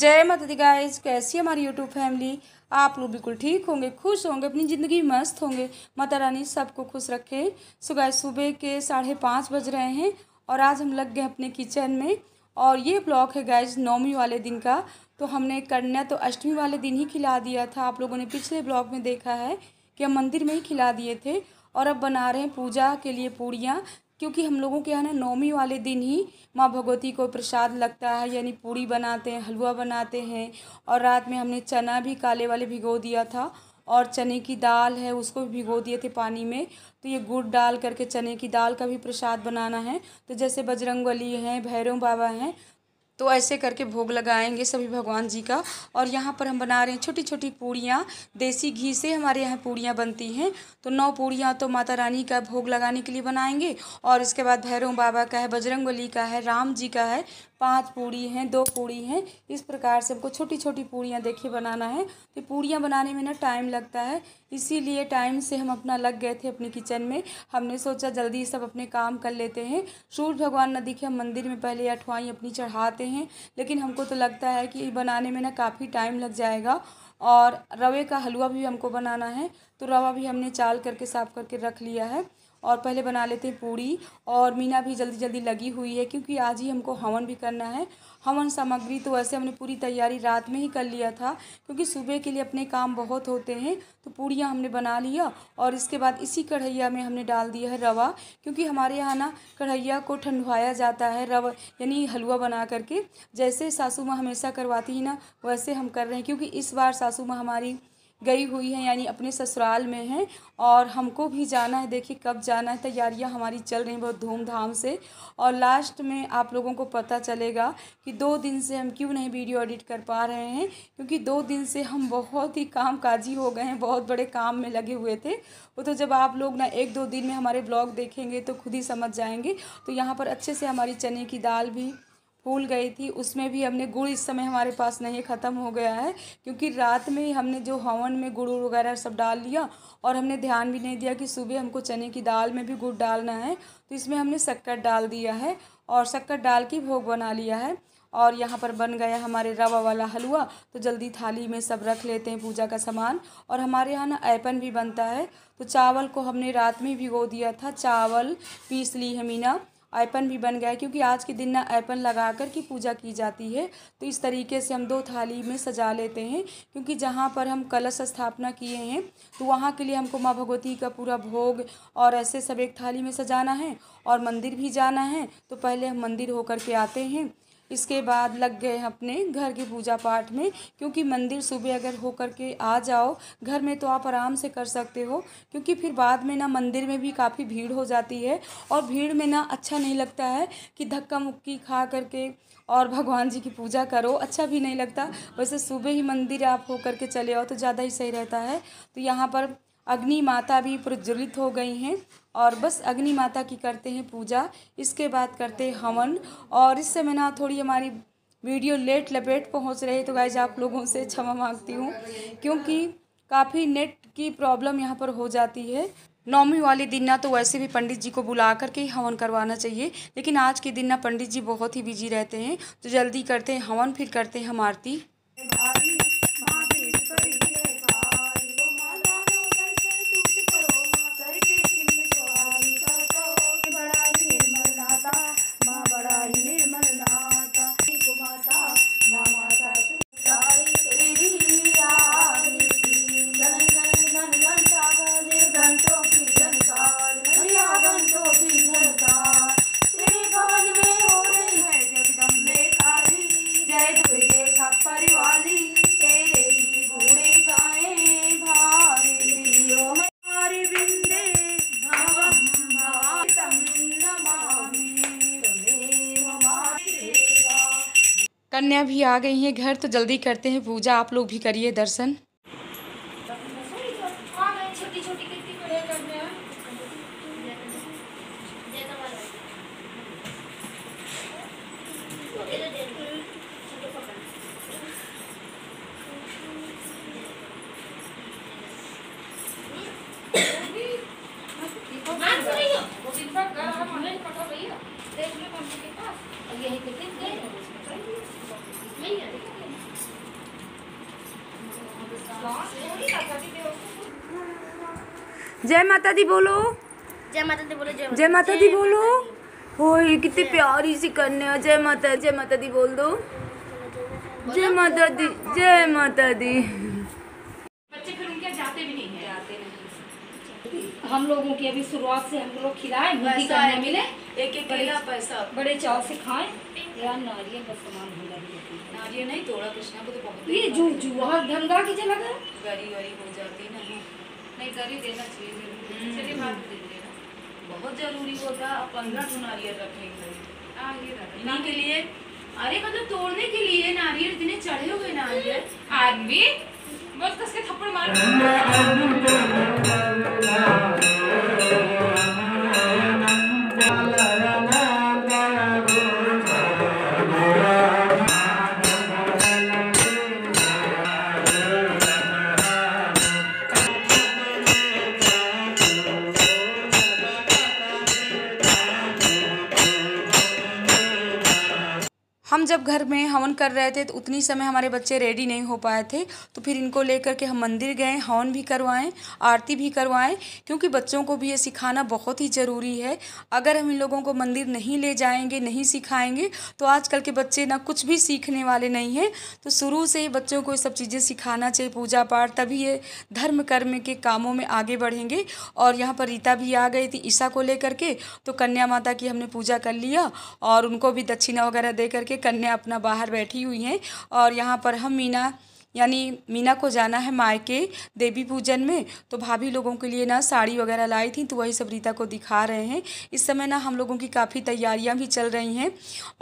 जय माता दी गाइस कैसी है हमारी यूट्यूब फैमिली आप लोग बिल्कुल ठीक होंगे खुश होंगे अपनी ज़िंदगी मस्त होंगे माता रानी सबको खुश रखे सो गाइस सुबह के साढ़े पाँच बज रहे हैं और आज हम लग गए अपने किचन में और ये ब्लॉग है गाइस नौमी वाले दिन का तो हमने कन्या तो अष्टमी वाले दिन ही खिला दिया था आप लोगों ने पिछले ब्लॉग में देखा है कि हम मंदिर में ही खिला दिए थे और अब बना रहे हैं पूजा के लिए पूड़ियाँ क्योंकि हम लोगों के यहाँ ना नवमी वाले दिन ही माँ भगवती को प्रसाद लगता है यानी पूड़ी बनाते हैं हलवा बनाते हैं और रात में हमने चना भी काले वाले भिगो दिया था और चने की दाल है उसको भी भिगो दिए थे पानी में तो ये गुड़ डाल करके चने की दाल का भी प्रसाद बनाना है तो जैसे बजरंग बली हैं भैरव बाबा हैं तो ऐसे करके भोग लगाएंगे सभी भगवान जी का और यहाँ पर हम बना रहे हैं छोटी छोटी पूड़ियाँ देसी घी से हमारे यहाँ पूड़ियाँ बनती हैं तो नौ पूड़ियाँ तो माता रानी का भोग लगाने के लिए बनाएंगे और इसके बाद भैरव बाबा का है बजरंगबली का है राम जी का है पांच पूड़ी हैं दो पूड़ी हैं इस प्रकार से हमको छोटी छोटी पूड़ियाँ देखिए बनाना है तो पूड़ियाँ बनाने में ना टाइम लगता है इसीलिए टाइम से हम अपना लग गए थे अपने किचन में हमने सोचा जल्दी सब अपने काम कर लेते हैं सूर्य भगवान नदी के हम मंदिर में पहले अठवाई अपनी चढ़ाते हैं लेकिन हमको तो लगता है कि बनाने में ना काफ़ी टाइम लग जाएगा और रवे का हलवा भी हमको बनाना है तो रवा भी हमने चाल करके साफ़ करके रख लिया है और पहले बना लेते हैं पूड़ी और मीना भी जल्दी जल्दी लगी हुई है क्योंकि आज ही हमको हवन भी करना है हवन सामग्री तो वैसे हमने पूरी तैयारी रात में ही कर लिया था क्योंकि सुबह के लिए अपने काम बहुत होते हैं तो पूड़ियाँ हमने बना लिया और इसके बाद इसी कढ़ैया में हमने डाल दिया है रवा क्योंकि हमारे यहाँ ना कढ़ैया को ठंडवाया जाता है रवा यानी हलवा बना करके जैसे सासू माँ हमेशा करवाती ही ना वैसे हम कर रहे हैं क्योंकि इस बार सासू माँ हमारी गई हुई है यानी अपने ससुराल में हैं और हमको भी जाना है देखिए कब जाना है तैयारियां हमारी चल रही हैं बहुत धूमधाम से और लास्ट में आप लोगों को पता चलेगा कि दो दिन से हम क्यों नहीं वीडियो एडिट कर पा रहे हैं क्योंकि दो दिन से हम बहुत ही काम काजी हो गए हैं बहुत बड़े काम में लगे हुए थे वो तो जब आप लोग ना एक दो दिन में हमारे ब्लॉग देखेंगे तो खुद ही समझ जाएँगे तो यहाँ पर अच्छे से हमारी चने की दाल भी फूल गई थी उसमें भी हमने गुड़ इस समय हमारे पास नहीं ख़त्म हो गया है क्योंकि रात में ही हमने जो हवन में गुड़ वगैरह सब डाल लिया और हमने ध्यान भी नहीं दिया कि सुबह हमको चने की दाल में भी गुड़ डालना है तो इसमें हमने शक्कर डाल दिया है और शक्कर डाल के भोग बना लिया है और यहाँ पर बन गया हमारे रवा वाला हलवा तो जल्दी थाली में सब रख लेते हैं पूजा का सामान और हमारे यहाँ ना ऐपन भी बनता है तो चावल को हमने रात में भिगो दिया था चावल पीस ली है मीना ऐपन भी बन गया है क्योंकि आज के दिन ना ऐपन लगा कर की पूजा की जाती है तो इस तरीके से हम दो थाली में सजा लेते हैं क्योंकि जहाँ पर हम कलश स्थापना किए हैं तो वहाँ के लिए हमको माँ भगवती का पूरा भोग और ऐसे सब एक थाली में सजाना है और मंदिर भी जाना है तो पहले हम मंदिर होकर के आते हैं इसके बाद लग गए अपने घर की पूजा पाठ में क्योंकि मंदिर सुबह अगर हो कर के आ जाओ घर में तो आप आराम से कर सकते हो क्योंकि फिर बाद में ना मंदिर में भी काफ़ी भीड़ हो जाती है और भीड़ में ना अच्छा नहीं लगता है कि धक्का मुक्की खा करके और भगवान जी की पूजा करो अच्छा भी नहीं लगता वैसे सुबह ही मंदिर आप हो करके चले आओ तो ज़्यादा ही सही रहता है तो यहाँ पर अग्नि माता भी प्रज्वलित हो गई हैं और बस अग्नि माता की करते हैं पूजा इसके बाद करते हैं हवन और इस समय ना थोड़ी हमारी वीडियो लेट लपेट पहुंच रही तो गाइज आप लोगों से क्षमा मांगती हूँ क्योंकि काफ़ी नेट की प्रॉब्लम यहाँ पर हो जाती है नौमी वाले दिन ना तो वैसे भी पंडित जी को बुला करके ही हवन करवाना चाहिए लेकिन आज के दिन ना पंडित जी बहुत ही बिजी रहते हैं तो जल्दी करते हैं हवन फिर करते हैं हम आरती लड़कियां भी आ गई हैं घर तो जल्दी करते हैं पूजा आप लोग भी करिए दर्शन जय माता दी बोलो जय माता दी बोलो जय माता दी बोलो हो कितनी प्यारी सी कन्या जय माता जय माता दी बोल दो जय माता दी जय माता दी बच्चे फिर उनके जाते भी नहीं है जाते नहीं हम लोगों की अभी शुरुआत से हम लोग खिलाए मुंगी मिले एक एक केला पैसा बड़े चाव से खाए यार नारियल का सामान हो गया नारियल नहीं तोड़ा कृष्णा को तो बहुत ये जो जुआ धंधा की चला गया गरीब गरी हो जाती है ना नहीं गरीब देना चाहिए हम्म। बहुत जरूरी होगा आप पंद्रह सौ नारियल रखेंगे हाँ, इन्हीं के लिए अरे मतलब तोड़ने के लिए नारियल इतने चढ़े हुए नारियल आदमी बस कस के थप्पड़ मार जब घर में हवन कर रहे थे तो उतनी समय हमारे बच्चे रेडी नहीं हो पाए थे तो फिर इनको लेकर के हम मंदिर गए हवन भी करवाएं आरती भी करवाएं क्योंकि बच्चों को भी ये सिखाना बहुत ही ज़रूरी है अगर हम इन लोगों को मंदिर नहीं ले जाएंगे नहीं सिखाएंगे तो आजकल के बच्चे ना कुछ भी सीखने वाले नहीं हैं तो शुरू से ही बच्चों को ये सब चीज़ें सिखाना चाहिए पूजा पाठ तभी ये धर्म कर्म के कामों में आगे बढ़ेंगे और यहाँ पर रीता भी आ गई थी ईसा को लेकर के तो कन्या माता की हमने पूजा कर लिया और उनको भी दक्षिणा वगैरह दे करके कन्या बहनें अपना बाहर बैठी हुई हैं और यहाँ पर हम मीना यानी मीना को जाना है मायके देवी पूजन में तो भाभी लोगों के लिए ना साड़ी वगैरह लाई थी तो वही सब रीता को दिखा रहे हैं इस समय ना हम लोगों की काफ़ी तैयारियां भी चल रही हैं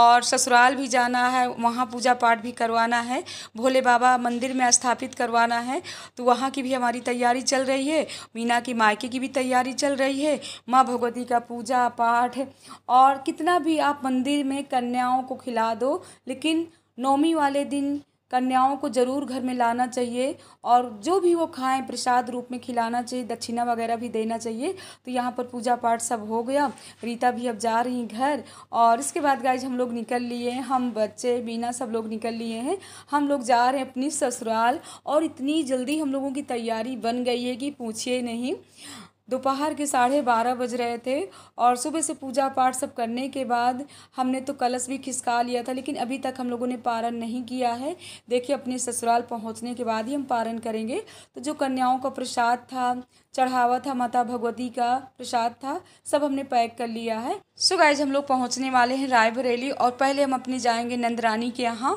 और ससुराल भी जाना है वहाँ पूजा पाठ भी करवाना है भोले बाबा मंदिर में स्थापित करवाना है तो वहाँ की भी हमारी तैयारी चल रही है मीना की मायके की भी तैयारी चल रही है माँ भगवती का पूजा पाठ और कितना भी आप मंदिर में कन्याओं को खिला दो लेकिन नौमी वाले दिन कन्याओं को ज़रूर घर में लाना चाहिए और जो भी वो खाएं प्रसाद रूप में खिलाना चाहिए दक्षिणा वगैरह भी देना चाहिए तो यहाँ पर पूजा पाठ सब हो गया रीता भी अब जा रही घर और इसके बाद गाइज हम लोग निकल लिए हैं हम बच्चे बीना सब लोग निकल लिए हैं हम लोग जा रहे हैं अपनी ससुराल और इतनी जल्दी हम लोगों की तैयारी बन गई है कि पूछिए नहीं दोपहर के साढ़े बारह बज रहे थे और सुबह से पूजा पाठ सब करने के बाद हमने तो कलश भी खिसका लिया था लेकिन अभी तक हम लोगों ने पारण नहीं किया है देखिए अपने ससुराल पहुंचने के बाद ही हम पारण करेंगे तो जो कन्याओं का प्रसाद था चढ़ावा था माता भगवती का प्रसाद था सब हमने पैक कर लिया है सो गाइज हम लोग पहुँचने वाले हैं रायबरेली और पहले हम अपने जाएँगे नंदरानी के यहाँ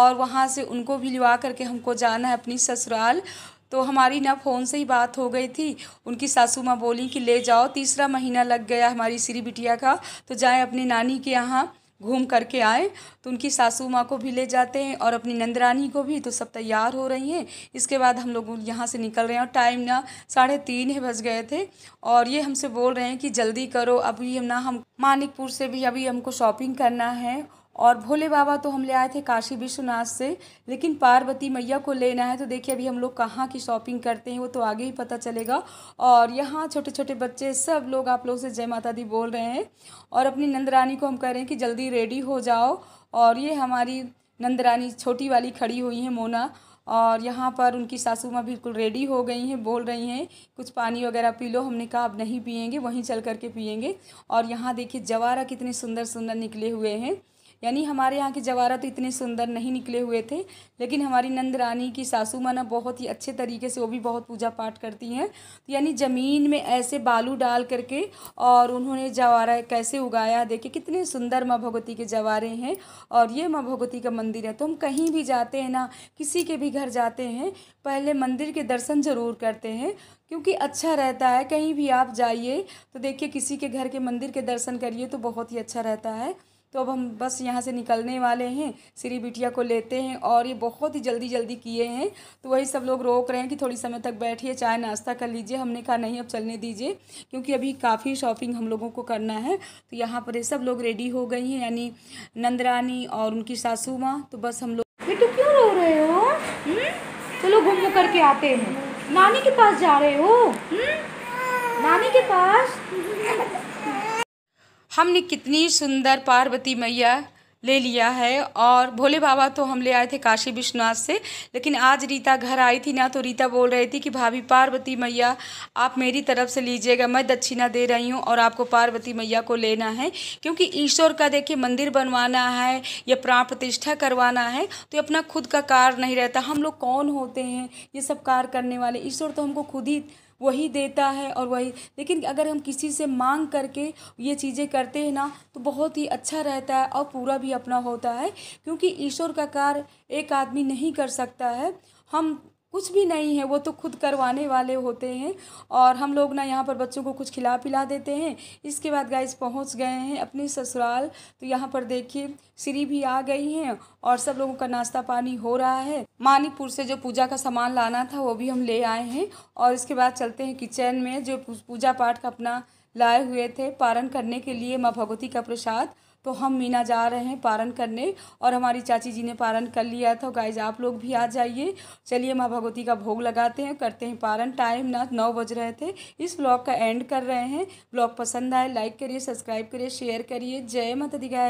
और वहाँ से उनको भी लिवा करके हमको जाना है अपनी ससुराल तो हमारी ना फ़ोन से ही बात हो गई थी उनकी सासू माँ बोली कि ले जाओ तीसरा महीना लग गया हमारी सीरी बिटिया का तो जाए अपनी नानी के यहाँ घूम करके आए तो उनकी सासू माँ को भी ले जाते हैं और अपनी नंदरानी को भी तो सब तैयार हो रही हैं इसके बाद हम लोग यहाँ से निकल रहे हैं और टाइम ना साढ़े तीन ही बज गए थे और ये हमसे बोल रहे हैं कि जल्दी करो अभी हम ना हम मानिकपुर से भी अभी हमको शॉपिंग करना है और भोले बाबा तो हम ले आए थे काशी विश्वनाथ से लेकिन पार्वती मैया को लेना है तो देखिए अभी हम लोग कहाँ की शॉपिंग करते हैं वो तो आगे ही पता चलेगा और यहाँ छोटे छोटे बच्चे सब लोग आप लोगों से जय माता दी बोल रहे हैं और अपनी नंदरानी को हम कह रहे हैं कि जल्दी रेडी हो जाओ और ये हमारी नंदरानी छोटी वाली खड़ी हुई है मोना और यहाँ पर उनकी सासू माँ बिल्कुल रेडी हो गई हैं बोल रही हैं कुछ पानी वगैरह पी लो हमने कहा अब नहीं पियेंगे वहीं चल करके पियेंगे और यहाँ देखिए जवारा कितने सुंदर सुंदर निकले हुए हैं यानी हमारे यहाँ के जवारा तो इतने सुंदर नहीं निकले हुए थे लेकिन हमारी नंद रानी की सासू माना बहुत ही अच्छे तरीके से वो भी बहुत पूजा पाठ करती हैं तो यानी ज़मीन में ऐसे बालू डाल करके और उन्होंने जवारा कैसे उगाया देखे कितने सुंदर माँ भगवती के जवारे हैं और ये माँ भगवती का मंदिर है तो हम कहीं भी जाते हैं ना किसी के भी घर जाते हैं पहले मंदिर के दर्शन ज़रूर करते हैं क्योंकि अच्छा रहता है कहीं भी आप जाइए तो देखिए किसी के घर के मंदिर के दर्शन करिए तो बहुत ही अच्छा रहता है तो अब हम बस यहाँ से निकलने वाले हैं श्री बिटिया को लेते हैं और ये बहुत ही जल्दी जल्दी किए हैं तो वही सब लोग रोक रहे हैं कि थोड़ी समय तक बैठिए चाय नाश्ता कर लीजिए हमने कहा नहीं अब चलने दीजिए क्योंकि अभी काफ़ी शॉपिंग हम लोगों को करना है तो यहाँ पर ये सब लोग रेडी हो गई हैं यानी नंदरानी और उनकी सासू माँ तो बस हम लोग बेटू क्यों रो रहे हो हम्म? चलो घूम करके आते हैं नानी के पास जा रहे हो हम्म? नानी के पास हमने कितनी सुंदर पार्वती मैया ले लिया है और भोले बाबा तो हम ले आए थे काशी विश्वनाथ से लेकिन आज रीता घर आई थी ना तो रीता बोल रही थी कि भाभी पार्वती मैया आप मेरी तरफ से लीजिएगा मैं दक्षिणा दे रही हूँ और आपको पार्वती मैया को लेना है क्योंकि ईश्वर का देखिए मंदिर बनवाना है या प्राण प्रतिष्ठा करवाना है तो अपना खुद का कार नहीं रहता हम लोग कौन होते हैं ये सब कार करने वाले ईश्वर तो हमको खुद ही वही देता है और वही लेकिन अगर हम किसी से मांग करके ये चीज़ें करते हैं ना तो बहुत ही अच्छा रहता है और पूरा भी अपना होता है क्योंकि ईश्वर का कार्य एक आदमी नहीं कर सकता है हम कुछ भी नहीं है वो तो खुद करवाने वाले होते हैं और हम लोग ना यहाँ पर बच्चों को कुछ खिला पिला देते हैं इसके बाद गाइस पहुँच गए हैं अपने ससुराल तो यहाँ पर देखिए श्री भी आ गई हैं और सब लोगों का नाश्ता पानी हो रहा है मानिकपुर से जो पूजा का सामान लाना था वो भी हम ले आए हैं और इसके बाद चलते हैं किचन में जो पूजा पाठ का अपना लाए हुए थे पारण करने के लिए माँ भगवती का प्रसाद तो हम मीना जा रहे हैं पारण करने और हमारी चाची जी ने पारण कर लिया था गाइज आप लोग भी आ जाइए चलिए माँ भगवती का भोग लगाते हैं करते हैं पारण टाइम ना नौ बज रहे थे इस ब्लॉग का एंड कर रहे हैं ब्लॉग पसंद आए लाइक करिए सब्सक्राइब करिए शेयर करिए जय माता दी गाय